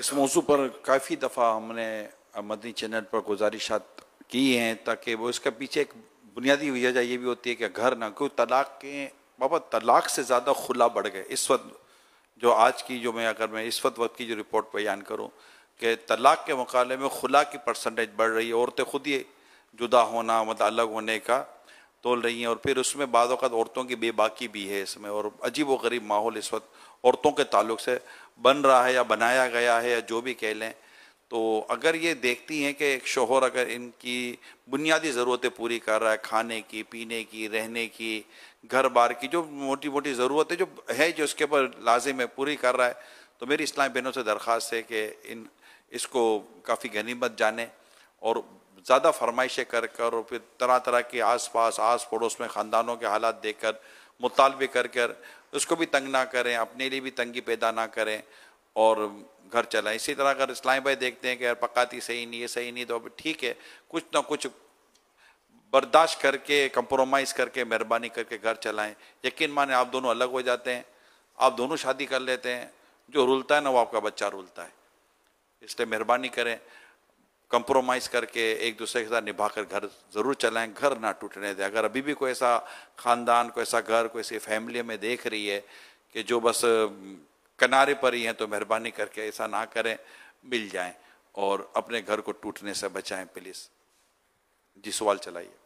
اس موضوع پر کافی دفعہ ہم نے مدنی چینل پر گزارشات کی ہیں تاکہ وہ اس کے پیچھے ایک بنیادی وجہ یہ بھی ہوتی ہے کہ گھر نہ کیوں طلاق کے بابا طلاق سے زیادہ خلا بڑھ گئے اس وقت جو آج کی جو میں اگر میں اس وقت وقت کی جو رپورٹ بیان کروں کہ طلاق کے مقابلے میں خلا کی پرسنٹیج بڑھ رہی ہے عورتیں خود ہی جدا ہونا مطلب الگ ہونے کا تول رہی ہیں اور پھر اس میں بعض اوقات عورتوں کی بے باکی بھی ہے اس میں اور عجیب و غریب ماحول اس وقت عورتوں کے تعلق سے بن رہا ہے یا بنایا گیا ہے یا جو بھی کہہ لیں تو اگر یہ دیکھتی ہیں کہ ایک شوہر اگر ان کی بنیادی ضرورتیں پوری کر رہا ہے کھانے کی پینے کی رہنے کی گھر بار کی جو موٹی موٹی ضرورتیں جو ہے جو اس کے اوپر لازم ہے پوری کر رہا ہے تو میری اسلامی بہنوں سے درخواست ہے کہ ان اس کو کافی غنیمت جانیں اور زیادہ فرمائشیں کر کر اور پھر طرح طرح کے آس پاس آس پڑوس میں خاندانوں کے حالات دیکھ کر مطالبے کر کر اس کو بھی تنگ نہ کریں اپنے لیے بھی تنگی پیدا نہ کریں اور گھر چلائیں اسی طرح اگر اسلام بھائی دیکھتے ہیں کہ یار پکاتی صحیح نہیں ہے صحیح نہیں تو اب ٹھیک ہے کچھ نہ کچھ برداشت کر کے کمپرومائز کر کے مہربانی کر کے گھر چلائیں یقین مانے آپ دونوں الگ ہو جاتے ہیں آپ دونوں شادی کر لیتے ہیں جو رولتا ہے نا وہ آپ کا بچہ رولتا ہے اس لیے مہربانی کریں کمپرومائز کر کے ایک دوسرے کے ساتھ نبھا کر گھر ضرور چلائیں گھر نہ ٹوٹنے دیں اگر ابھی بھی کوئی ایسا خاندان کوئی ایسا گھر کوئی ایسی فیملی میں دیکھ رہی ہے کہ جو بس کنارے پر ہی ہیں تو مہربانی کر کے ایسا نہ کریں مل جائیں اور اپنے گھر کو ٹوٹنے سے بچائیں پلیز جی سوال چلائیے